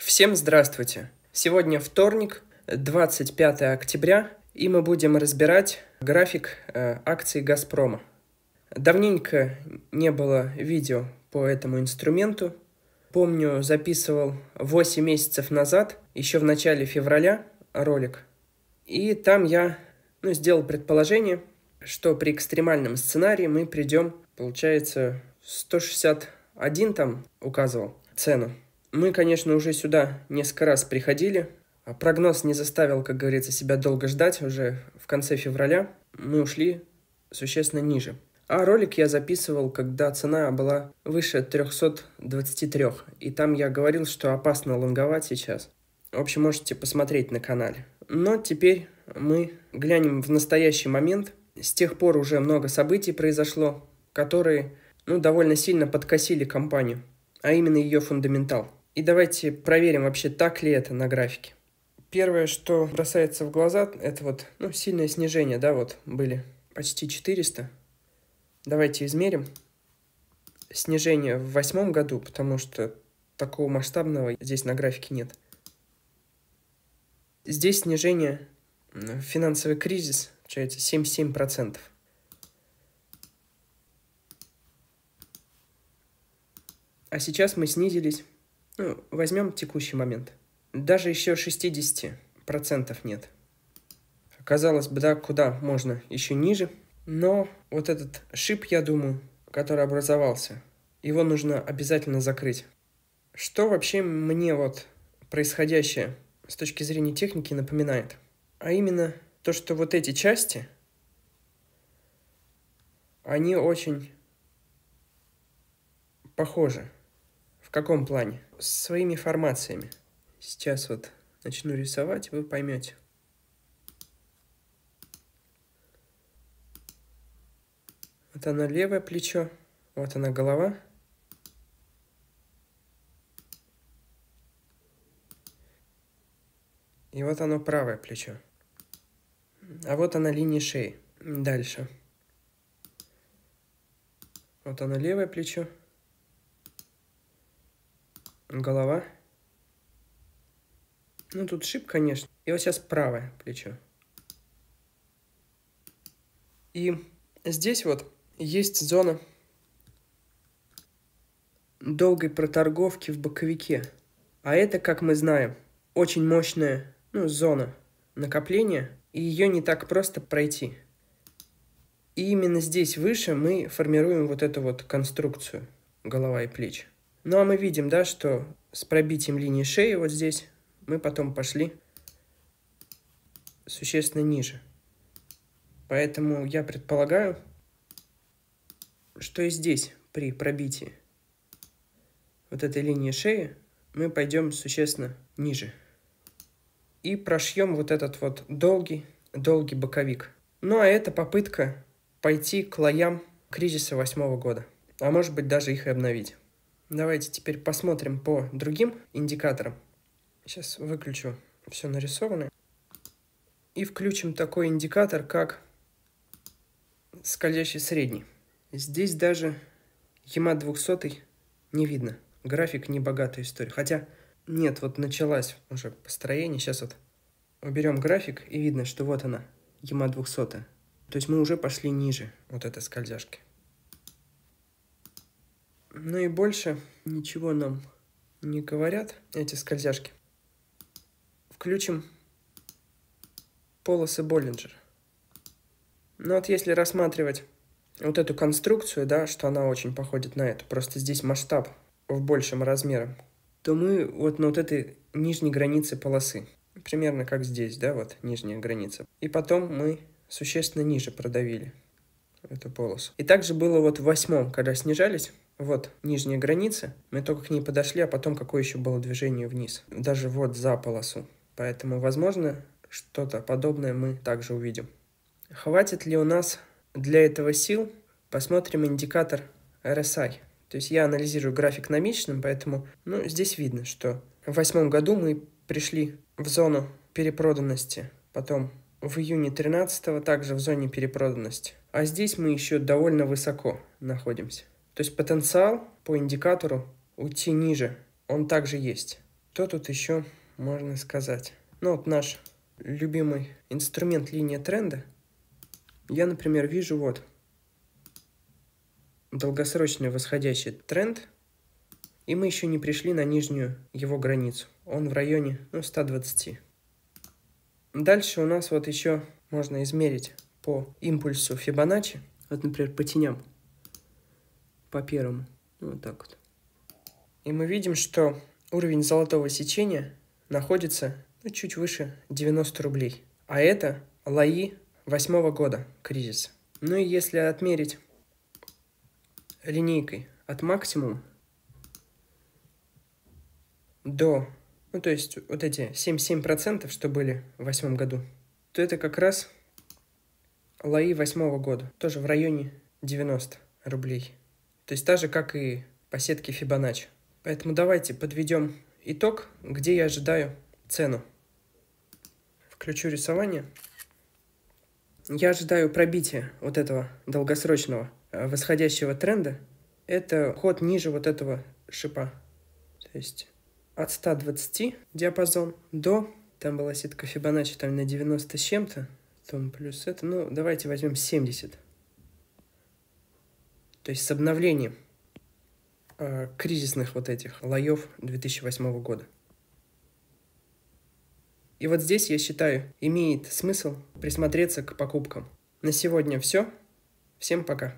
Всем здравствуйте! Сегодня вторник, 25 октября, и мы будем разбирать график э, акций «Газпрома». Давненько не было видео по этому инструменту. Помню, записывал 8 месяцев назад, еще в начале февраля, ролик. И там я ну, сделал предположение, что при экстремальном сценарии мы придем, получается, 161 там указывал цену мы, конечно, уже сюда несколько раз приходили. А прогноз не заставил, как говорится, себя долго ждать. Уже в конце февраля мы ушли существенно ниже. А ролик я записывал, когда цена была выше 323. И там я говорил, что опасно лонговать сейчас. В общем, можете посмотреть на канале. Но теперь мы глянем в настоящий момент. С тех пор уже много событий произошло, которые ну, довольно сильно подкосили компанию, а именно ее фундаментал – и давайте проверим вообще, так ли это на графике. Первое, что бросается в глаза, это вот ну, сильное снижение, да, вот были почти 400. Давайте измерим снижение в восьмом году, потому что такого масштабного здесь на графике нет. Здесь снижение, э, финансовый кризис, получается 7,7%. А сейчас мы снизились ну, возьмем текущий момент. Даже еще 60% нет. Казалось бы, да, куда можно еще ниже. Но вот этот шип, я думаю, который образовался, его нужно обязательно закрыть. Что вообще мне вот происходящее с точки зрения техники напоминает? А именно то, что вот эти части, они очень похожи. В каком плане? С своими формациями. Сейчас вот начну рисовать, вы поймете. Вот она левое плечо, вот она голова. И вот оно правое плечо. А вот она линия шеи. Дальше. Вот оно левое плечо голова. Ну, тут шип, конечно. И вот сейчас правое плечо. И здесь вот есть зона долгой проторговки в боковике. А это, как мы знаем, очень мощная ну, зона накопления, и ее не так просто пройти. И именно здесь выше мы формируем вот эту вот конструкцию голова и плечи. Ну а мы видим, да, что с пробитием линии шеи вот здесь мы потом пошли существенно ниже. Поэтому я предполагаю, что и здесь при пробитии вот этой линии шеи мы пойдем существенно ниже. И прошьем вот этот вот долгий, долгий боковик. Ну а это попытка пойти к лоям кризиса восьмого года. А может быть даже их и обновить. Давайте теперь посмотрим по другим индикаторам. Сейчас выключу все нарисованное. И включим такой индикатор, как скользящий средний. Здесь даже ЕМА 200 не видно. График не богатая история. Хотя, нет, вот началась уже построение. Сейчас вот уберем график, и видно, что вот она, ЕМА 200. То есть мы уже пошли ниже вот этой скользяшки. Ну и больше ничего нам не говорят эти скользяшки. Включим полосы Боллинджера. Ну вот если рассматривать вот эту конструкцию, да, что она очень походит на эту, просто здесь масштаб в большем размере, то мы вот на вот этой нижней границе полосы, примерно как здесь, да, вот нижняя граница. И потом мы существенно ниже продавили эту полосу. И также было вот в восьмом, когда снижались, вот нижняя граница, мы только к ней подошли, а потом какое еще было движение вниз, даже вот за полосу. Поэтому, возможно, что-то подобное мы также увидим. Хватит ли у нас для этого сил? Посмотрим индикатор RSI. То есть я анализирую график на месячном, поэтому ну, здесь видно, что в восьмом году мы пришли в зону перепроданности, потом в июне 13 также в зоне перепроданности. А здесь мы еще довольно высоко находимся. То есть потенциал по индикатору уйти ниже, он также есть. Что тут еще можно сказать? Ну вот наш любимый инструмент линия тренда. Я, например, вижу вот долгосрочный восходящий тренд, и мы еще не пришли на нижнюю его границу. Он в районе ну, 120. Дальше у нас вот еще можно измерить по импульсу Фибоначчи, вот, например, по теням по первому. Ну, вот так вот. И мы видим, что уровень золотого сечения находится ну, чуть выше 90 рублей. А это лаи восьмого года кризис. Ну и если отмерить линейкой от максимума до, ну то есть вот эти 7-7%, что были в восьмом году, то это как раз лаи восьмого года, тоже в районе 90 рублей. То есть та же, как и по сетке Fibonacci. Поэтому давайте подведем итог, где я ожидаю цену. Включу рисование. Я ожидаю пробития вот этого долгосрочного э, восходящего тренда. Это ход ниже вот этого шипа. То есть от 120 диапазон до... Там была сетка Fibonacci там на 90 с чем-то. Там плюс это. Ну, давайте возьмем 70. То есть с обновлением э, кризисных вот этих лоев 2008 года. И вот здесь, я считаю, имеет смысл присмотреться к покупкам. На сегодня все. Всем пока.